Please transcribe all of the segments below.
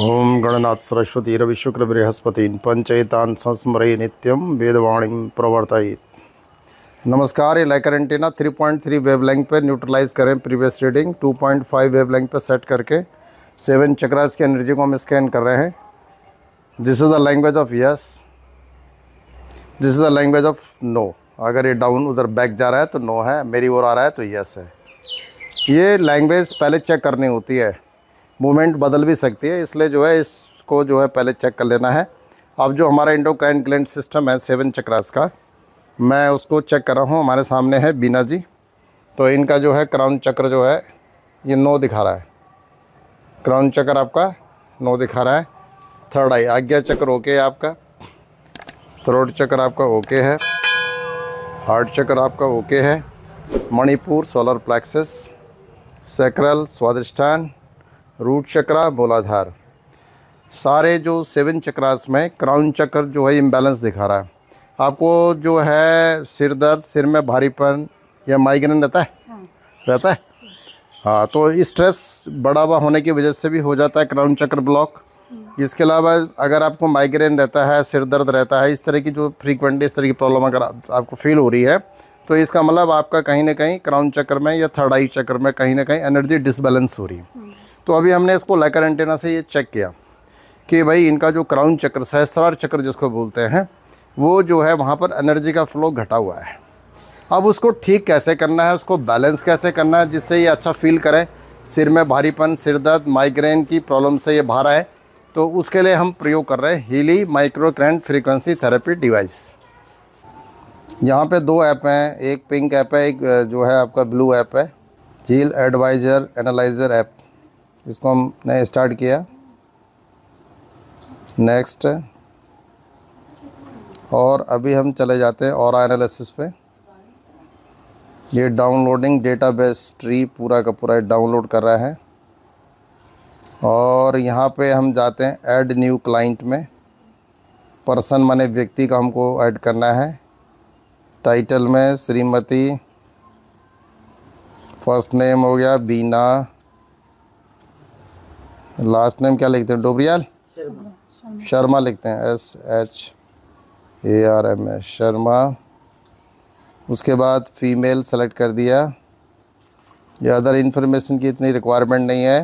ओम गणनाथ सरस्वती रवि शुक्र बृहस्पति पंचयतान संस्मरे नित्यम वेदवाणी प्रवर्तित नमस्कार ये लाइकर एंटीना 3.3 वेवलेंथ पर न्यूट्रलाइज करें प्रीवियस रीडिंग 2.5 वेवलेंथ पर सेट करके सेवन चक्रास की एनर्जी को हम स्कैन कर रहे हैं this is the language of yes this is the language of no अगर ये डाउन उधर बैक जा रहा है तो नो है मेरी ओर आ रहा है तो यस है ये लैंग्वेज पहले चेक करनी होती है मूवमेंट बदल भी सकती है इसलिए जो है इसको जो है पहले चेक कर लेना है अब जो हमारा इंडोक्राइन ग्लैंड सिस्टम है सेवन चक्रास का मैं उसको चेक कर रहा हूँ हमारे सामने है बीना जी तो इनका जो है क्राउन चक्र जो है ये नौ दिखा रहा है क्राउन चक्र आपका नौ दिखा रहा है थर्ड आई आज्ञा चक्र ओके है आपका थ्रोट चक्र आपका ओके है हार्ट चक्र आपका ओके है Manipur solar plexus sacral Swadhisthana root chakra Muladhara सारे जो सेवन चक्रास में क्राउन चक्र जो है इम्बेलेंस दिखा रहा है आपको जो है सिर दर्द सिर में भारीपन या माइग्रेन रहता है हाँ। रहता है हाँ तो स्ट्रेस बढ़ा हुआ होने की वजह से भी हो जाता है क्राउन चक्र ब्लॉक हम्म। इसके अलावा अगर आपको माइग्रेन रहता है सिर दर्द रहता है इस तरह की जो फ्रीक्वेंटली इस तरह की प्रॉब्लम अगर आपको फील हो रही है तो इसका मतलब आपका कहीं ना कहीं क्राउन चक्र में या थर्ड आई चक्र में कहीं ना कहीं एनर्जी डिसबैलेंस हो रही है हम्म। तो अभी हमने इसको लेकर एंटेना से ये चेक किया कि भाई इनका जो क्राउन चक्र सहस्रार चक्र जिसको बोलते हैं वो जो है वहाँ पर एनर्जी का फ्लो घटा हुआ है अब उसको ठीक कैसे करना है उसको बैलेंस कैसे करना है जिससे ये अच्छा फील करें सिर में भारीपन सिर दर्द माइग्रेन की प्रॉब्लम से ये बाहर आए तो उसके लिए हम प्रयोग कर रहे हैं Healy microcurrent frequency therapy device यहाँ पे दो ऐप हैं एक पिंक ऐप है एक जो है आपका ब्लू ऐप है हील एडवाइज़र एनालाइज़र ऐप इसको हमने स्टार्ट किया नेक्स्ट और अभी हम चले जाते हैं और एनालिसिस पे ये डाउनलोडिंग डेटाबेस ट्री पूरा का पूरा डाउनलोड कर रहा है और यहाँ पे हम जाते हैं ऐड न्यू क्लाइंट में पर्सन माने व्यक्ति का हमको ऐड करना है टाइटल में श्रीमती फर्स्ट नेम हो गया बीना लास्ट नेम क्या लिखते हैं डोबरियाल शर्मा लिखते हैं S H A R M A Sharma उसके बाद फ़ीमेल सेलेक्ट कर दिया या अदर इन्फॉर्मेशन की इतनी रिक्वायरमेंट नहीं है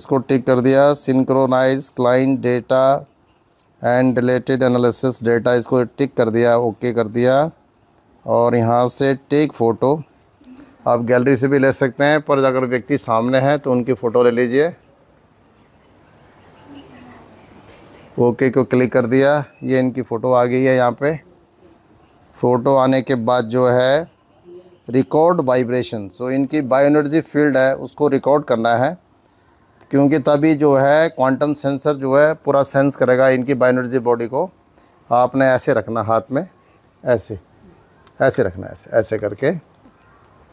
इसको टिक कर दिया synchronise client data and related analysis data इसको टिक कर दिया ओके okay कर दिया और यहाँ से टेक फ़ोटो आप गैलरी से भी ले सकते हैं पर अगर व्यक्ति सामने हैं तो उनकी फ़ोटो ले लीजिए ओके को क्लिक कर दिया ये इनकी फ़ोटो आ गई है यहाँ पे फ़ोटो आने के बाद जो है रिकॉर्ड वाइब्रेशन सो इनकी बायोनर्जी फील्ड है उसको रिकॉर्ड करना है क्योंकि तभी जो है क्वांटम सेंसर जो है पूरा सेंस करेगा इनकी बायोनर्जी बॉडी को आपने ऐसे रखना हाथ में ऐसे ऐसे रखना है ऐसे ऐसे करके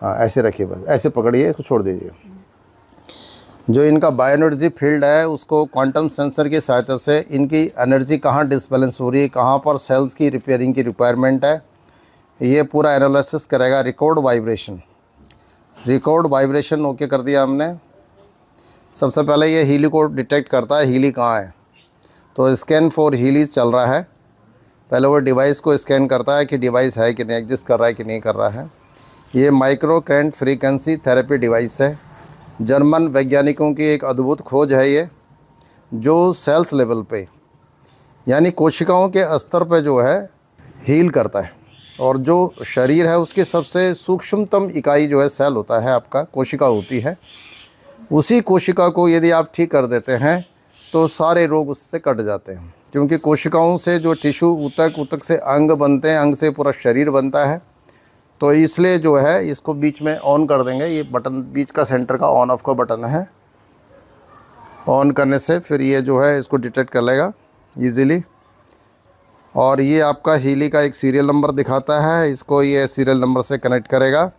हाँ ऐसे रखिए बस ऐसे पकड़िए इसको छोड़ दीजिए जो इनका बायोनर्जी फील्ड है उसको क्वांटम सेंसर की सहायता से इनकी एनर्जी कहाँ डिसबैलेंस हो रही है कहाँ पर सेल्स की रिपेयरिंग की रिक्वायरमेंट है ये पूरा एनालिसिस करेगा record vibration record vibration okay कर दिया हमने सबसे पहले ये हीली को डिटेक्ट करता है हीली कहाँ है तो स्कैन फॉर हीलीज चल रहा है पहले वो डिवाइस को स्कैन करता है कि डिवाइस है कि नहीं एग्जिस्ट कर रहा है कि नहीं कर रहा है ये micro current frequency therapy device है जर्मन वैज्ञानिकों की एक अद्भुत खोज है ये जो सेल्स लेवल पे यानी कोशिकाओं के स्तर पे जो है हील करता है और जो शरीर है उसकी सबसे सूक्ष्मतम इकाई जो है सेल होता है आपका कोशिका होती है उसी कोशिका को यदि आप ठीक कर देते हैं तो सारे रोग उससे कट जाते हैं क्योंकि कोशिकाओं से जो टिश्यू उतक उतक से अंग बनते हैं अंग से पूरा शरीर बनता है तो इसलिए जो है इसको बीच में ऑन कर देंगे ये बटन बीच का सेंटर का ऑन ऑफ का बटन है ऑन करने से फिर ये जो है इसको डिटेक्ट कर लेगा ईजीली और ये आपका हीली का एक सीरियल नंबर दिखाता है इसको ये सीरियल नंबर से कनेक्ट करेगा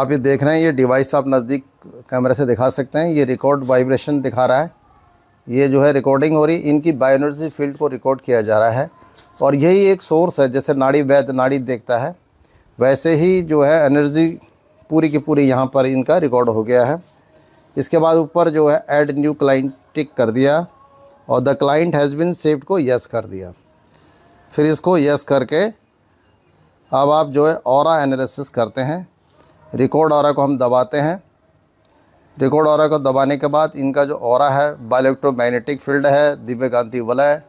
आप ये देख रहे हैं ये डिवाइस आप नज़दीक कैमरे से दिखा सकते हैं ये रिकॉर्ड वाइब्रेशन दिखा रहा है ये जो है रिकॉर्डिंग हो रही इनकी बायोनर्जी फील्ड को रिकॉर्ड किया जा रहा है और यही एक सोर्स है जैसे नाड़ी वैद नाड़ी देखता है वैसे ही जो है एनर्जी पूरी की पूरी यहाँ पर इनका रिकॉर्ड हो गया है इसके बाद ऊपर जो है ऐड न्यू क्लाइंट टिक कर दिया और the client has been saved को यस कर दिया फिर इसको यस करके अब आप जो है और एनालिसिस करते हैं रिकॉर्ड और को हम दबाते हैं रिकॉर्ड और को दबाने के बाद इनका जो और है बायोलेक्ट्रोमैग्नेटिक फील्ड है दिव्य कांति वलय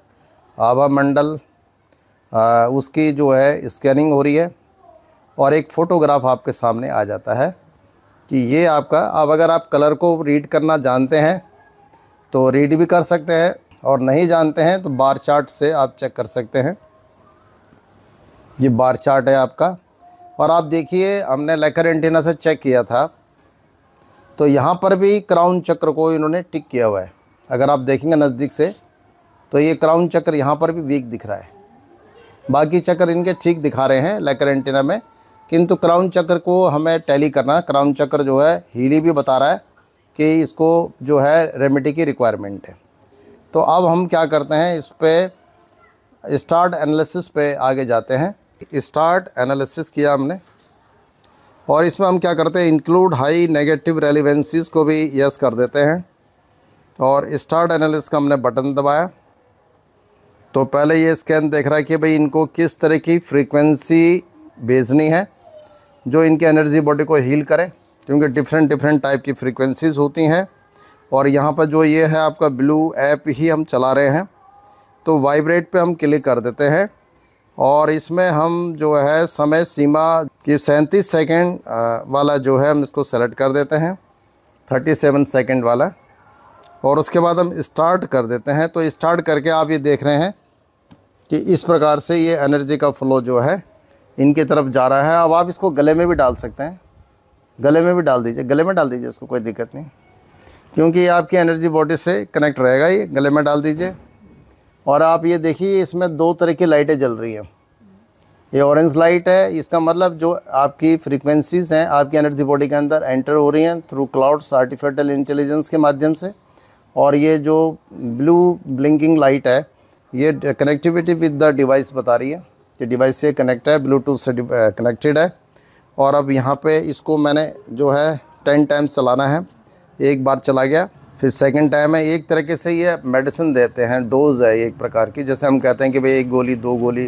आभा मंडल उसकी जो है स्कैनिंग हो रही है और एक फ़ोटोग्राफ आपके सामने आ जाता है कि ये आपका अब अगर आप कलर को रीड करना जानते हैं तो रीड भी कर सकते हैं और नहीं जानते हैं तो बार चार्ट से आप चेक कर सकते हैं ये बार चार्ट है आपका और आप देखिए हमने लेकर एंटीना से चेक किया था तो यहाँ पर भी क्राउन चक्र को इन्होंने टिक किया हुआ है अगर आप देखेंगे नज़दीक से तो ये क्राउन चक्र यहाँ पर भी वीक दिख रहा है बाकी चक्र इनके ठीक दिखा रहे हैं लेकर एंटीना में किंतु क्राउन चक्र को हमें टैली करना क्राउन चक्र जो है हीली भी बता रहा है कि इसको जो है रेमेडी की रिक्वायरमेंट है तो अब हम क्या करते हैं इस पर स्टार्ट एनालिसिस पे आगे जाते हैं स्टार्ट एनालिसिस किया हमने और इसमें हम क्या करते हैं इंक्लूड हाई नेगेटिव रेलिवेंसीज़ को भी यस कर देते हैं और स्टार्ट एनालिस का हमने बटन दबाया तो पहले ये स्कैन देख रहा है कि भाई इनको किस तरह की फ्रीक्वेंसी भेजनी है जो इनके एनर्जी बॉडी को हील करे क्योंकि डिफरेंट डिफरेंट टाइप की फ्रीक्वेंसीज़ होती हैं और यहाँ पर जो ये है आपका ब्लू ऐप ही हम चला रहे हैं तो वाइब्रेट पे हम क्लिक कर देते हैं और इसमें हम जो है समय सीमा की सैंतीस सेकेंड वाला जो है हम इसको सेलेक्ट कर देते हैं थर्टी सेवन सेकेंड वाला और उसके बाद हम स्टार्ट कर देते हैं तो स्टार्ट करके आप ये देख रहे हैं कि इस प्रकार से ये एनर्जी का फ़्लो जो है इनकी तरफ जा रहा है अब आप इसको गले में भी डाल सकते हैं गले में भी डाल दीजिए गले में डाल दीजिए इसको कोई दिक्कत नहीं क्योंकि ये आपकी एनर्जी बॉडी से कनेक्ट रहेगा ये गले में डाल दीजिए और आप ये देखिए इसमें दो तरह की लाइटें जल रही हैं ये ऑरेंज लाइट है इसका मतलब जो आपकी फ्रीक्वेंसीज हैं आपकी एनर्जी बॉडी के अंदर एंटर हो रही हैं थ्रू क्लाउड्स आर्टिफिशियल इंटेलिजेंस के माध्यम से और ये जो ब्लू ब्लिंकिंग लाइट है ये कनेक्टिविटी विद द डिवाइस बता रही है कि डिवाइस से कनेक्ट है ब्लूटूथ से कनेक्टेड है और अब यहाँ पे इसको मैंने जो है टेन टाइम्स चलाना है एक बार चला गया फिर सेकंड टाइम है एक तरीके से ये मेडिसिन देते हैं डोज़ है एक प्रकार की जैसे हम कहते हैं कि भाई एक गोली दो गोली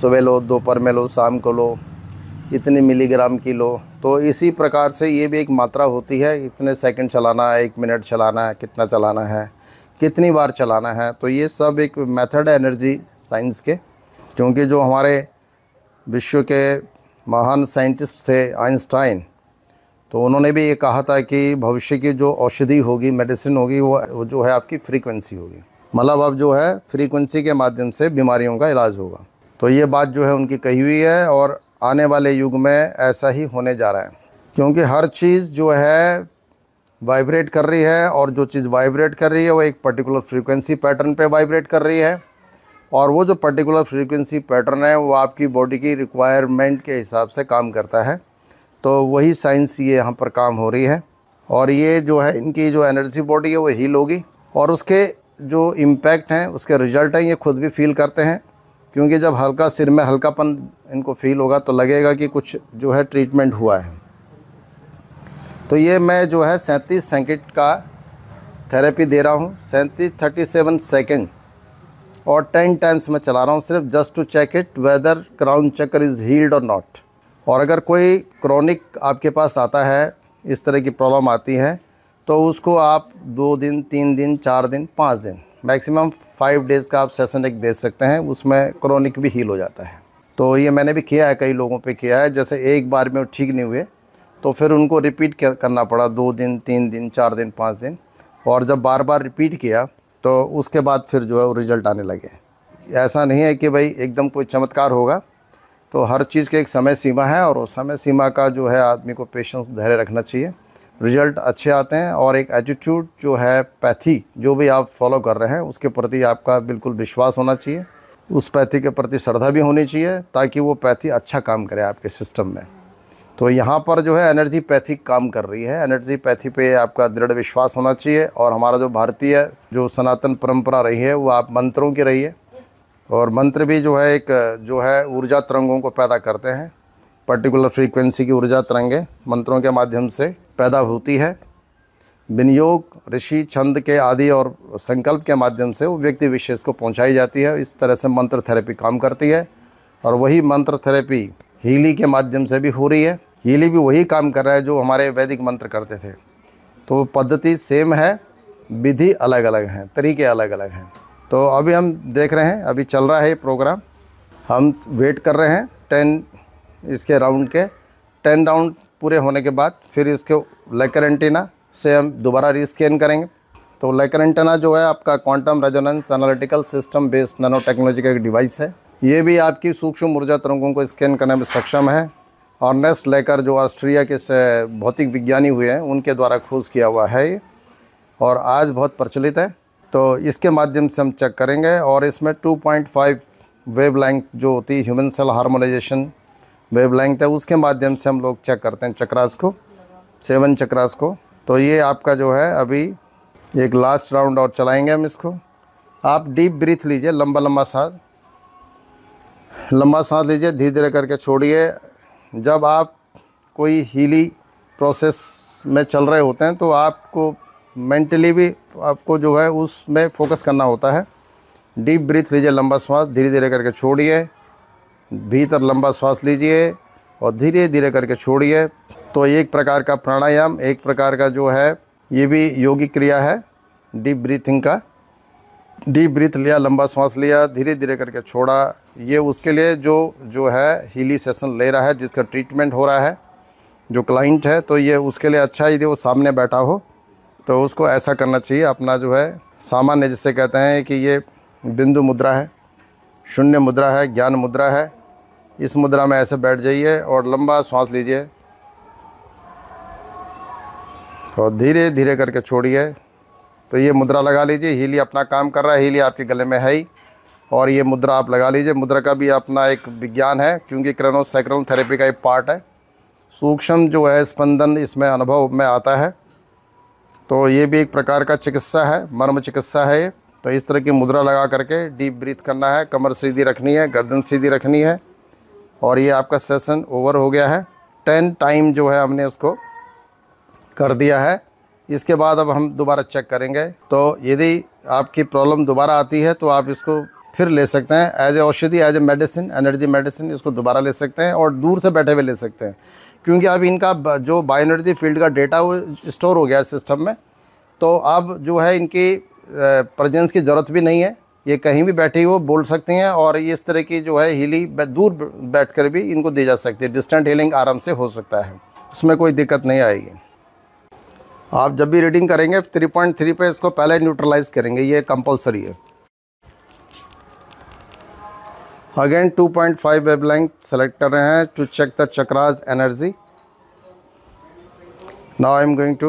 सुबह लो दोपहर में लो शाम को लो इतने मिलीग्राम की लो तो इसी प्रकार से ये भी एक मात्रा होती है इतने सेकंड चलाना है एक मिनट चलाना है कितना चलाना है कितनी बार चलाना है तो ये सब एक मेथड है एनर्जी साइंस के क्योंकि जो हमारे विश्व के महान साइंटिस्ट थे आइंस्टाइन तो उन्होंने भी ये कहा था कि भविष्य की जो औषधि होगी मेडिसिन होगी वो जो है आपकी फ्रीक्वेंसी होगी मतलब अब जो है फ्रीक्वेंसी के माध्यम से बीमारियों का इलाज होगा तो ये बात जो है उनकी कही हुई है और आने वाले युग में ऐसा ही होने जा रहा है क्योंकि हर चीज़ जो है वाइब्रेट कर रही है और जो चीज़ वाइब्रेट कर रही है वो एक पर्टिकुलर फ्रीक्वेंसी पैटर्न पे वाइब्रेट कर रही है और वो जो पर्टिकुलर फ्रीक्वेंसी पैटर्न है वो आपकी बॉडी की रिक्वायरमेंट के हिसाब से काम करता है तो वही साइंस ये यहाँ पर काम हो रही है और ये जो है इनकी जो एनर्जी बॉडी है वो हील होगी और उसके जो इम्पैक्ट हैं उसके रिजल्ट हैं ये खुद भी फील करते हैं क्योंकि जब हल्का सिर में हल्कापन इनको फील होगा तो लगेगा कि कुछ जो है ट्रीटमेंट हुआ है तो ये मैं जो है सैंतीस सेकेंड का थेरेपी दे रहा हूँ सैंतीस थर्टी सेवन सेकेंड और टेन टाइम्स मैं चला रहा हूँ सिर्फ just to check it whether crown checker is healed और नॉट और अगर कोई क्रॉनिक आपके पास आता है इस तरह की प्रॉब्लम आती है तो उसको आप दो दिन तीन दिन चार दिन पाँच दिन मैक्सिमम फाइव डेज़ का आप सेशन एक दे सकते हैं उसमें क्रॉनिक भी हील हो जाता है तो ये मैंने भी किया है कई लोगों पे किया है जैसे एक बार में वो ठीक नहीं हुए तो फिर उनको रिपीट करना पड़ा दो दिन तीन दिन चार दिन पाँच दिन और जब बार बार रिपीट किया तो उसके बाद फिर जो है वो रिज़ल्ट आने लगे ऐसा नहीं है कि भाई एकदम कोई चमत्कार होगा तो हर चीज़ की एक समय सीमा है और उस समय सीमा का जो है आदमी को पेशेंस धैर्य रखना चाहिए रिजल्ट अच्छे आते हैं और एक एटीट्यूड जो है पैथी जो भी आप फॉलो कर रहे हैं उसके प्रति आपका बिल्कुल विश्वास होना चाहिए उस पैथी के प्रति श्रद्धा भी होनी चाहिए ताकि वो पैथी अच्छा काम करे आपके सिस्टम में तो यहाँ पर जो है एनर्जी पैथी काम कर रही है एनर्जी पैथी पे आपका दृढ़ विश्वास होना चाहिए और हमारा जो भारतीय जो सनातन परंपरा रही है वो आप मंत्रों की रही है और मंत्र भी जो है एक जो है ऊर्जा तरंगों को पैदा करते हैं पर्टिकुलर फ्रीक्वेंसी की ऊर्जा तरंगे मंत्रों के माध्यम से पैदा होती है विनियोग ऋषि छंद के आदि और संकल्प के माध्यम से वो व्यक्ति विशेष को पहुंचाई जाती है इस तरह से मंत्र थेरेपी काम करती है और वही मंत्र थेरेपी हीली के माध्यम से भी हो रही है हीली भी वही काम कर रहा है जो हमारे वैदिक मंत्र करते थे तो पद्धति सेम है विधि अलग अलग हैं तरीके अलग अलग हैं तो अभी हम देख रहे हैं अभी चल रहा है प्रोग्राम हम वेट कर रहे हैं टेन इसके राउंड के टेन राउंड पूरे होने के बाद फिर इसके लेकर एंटीना से हम दोबारा रिस्कैन करेंगे तो लेकर एंटीना जो है आपका quantum resonance analytical system based nano technology का एक डिवाइस है ये भी आपकी सूक्ष्म ऊर्जा तरंगों को स्कैन करने में सक्षम है और नेस्ट लेकर जो ऑस्ट्रिया के भौतिक विज्ञानी हुए हैं उनके द्वारा खोज किया हुआ है ये और आज बहुत प्रचलित है तो इसके माध्यम से हम चेक करेंगे और इसमें 2.5 वेव लेंथ जो होती है human cell harmonisation wave length है उसके माध्यम से हम लोग चेक करते हैं चक्रास को सेवन चक्रास को तो ये आपका जो है अभी एक लास्ट राउंड और चलाएंगे हम इसको आप डीप ब्रीथ लीजिए लंबा लंबा सांस लंबा सांस लीजिए धीरे धीरे करके छोड़िए जब आप कोई हीली प्रोसेस में चल रहे होते हैं तो आपको मेंटली भी आपको जो है उसमें फोकस करना होता है डीप ब्रीथ लीजिए लंबा श्वास धीरे धीरे करके छोड़िए भीतर लंबा श्वास लीजिए और धीरे धीरे करके छोड़िए तो एक प्रकार का प्राणायाम एक प्रकार का जो है ये भी योगिक क्रिया है डीप ब्रीथिंग का डीप ब्रीथ लिया लंबा सांस लिया धीरे धीरे करके छोड़ा ये उसके लिए जो जो है हीली सेशन ले रहा है जिसका ट्रीटमेंट हो रहा है जो क्लाइंट है तो ये उसके लिए अच्छा यदि वो सामने बैठा हो तो उसको ऐसा करना चाहिए अपना जो है सामान्य जिसे कहते हैं कि ये बिंदु मुद्रा है शून्य मुद्रा है ज्ञान मुद्रा है इस मुद्रा में ऐसे बैठ जाइए और लंबा सांस लीजिए और धीरे धीरे करके छोड़िए तो ये मुद्रा लगा लीजिए हीली अपना काम कर रहा है हीली आपके गले में है ही और ये मुद्रा आप लगा लीजिए मुद्रा का भी अपना एक विज्ञान है क्योंकि क्रेनो थेरेपी का एक पार्ट है सूक्ष्म जो है स्पंदन इसमें अनुभव में आता है तो ये भी एक प्रकार का चिकित्सा है मर्म चिकित्सा है ये तो इस तरह की मुद्रा लगा करके डीप ब्रीथ करना है कमर सीधी रखनी है गर्दन सीधी रखनी है और ये आपका सेशन ओवर हो गया है टेन टाइम जो है हमने उसको कर दिया है इसके बाद अब हम दोबारा चेक करेंगे तो यदि आपकी प्रॉब्लम दोबारा आती है तो आप इसको फिर ले सकते हैं एज ए औषधि as a medicine energy medicine इसको दोबारा ले सकते हैं और दूर से बैठे हुए ले सकते हैं क्योंकि अब इनका जो बायोनर्जी फील्ड का डेटा वो स्टोर हो गया सिस्टम में तो अब जो है इनकी प्रजेंस की ज़रूरत भी नहीं है ये कहीं भी बैठी हुए बोल सकती हैं और इस तरह की जो है हीली दूर बैठ कर भी इनको दी जा सकती है डिस्टेंट हीलिंग आराम से हो सकता है उसमें कोई दिक्कत नहीं आएगी आप जब भी रीडिंग करेंगे 3.3 पे इसको पहले न्यूट्रलाइज करेंगे ये कंपलसरी है अगेन 2.5 लेंथ सेलेक्ट कर रहे हैं to check the chakras energy now I am going to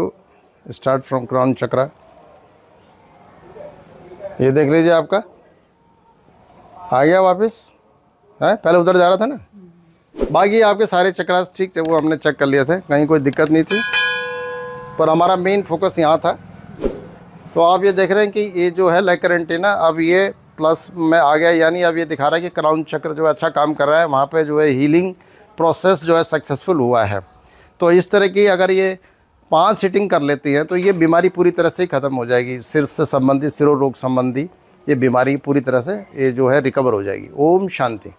start from crown chakra ये देख लीजिए आपका आ गया वापस है पहले उधर जा रहा था ना बाकी आपके सारे चक्रास ठीक थे वो हमने चेक कर लिए थे कहीं कोई दिक्कत नहीं थी पर हमारा मेन फोकस यहाँ था तो आप ये देख रहे हैं कि ये जो है लेकर एंटीना अब ये प्लस में आ गया यानी अब ये दिखा रहा है कि क्राउन चक्र जो है अच्छा काम कर रहा है वहाँ पे जो है हीलिंग प्रोसेस जो है सक्सेसफुल हुआ है तो इस तरह की अगर ये पांच सीटिंग कर लेती हैं तो ये बीमारी पूरी तरह से ख़त्म हो जाएगी सिर से संबंधित सिरों रोग संबंधी ये बीमारी पूरी तरह से ये जो है रिकवर हो जाएगी ओम शांति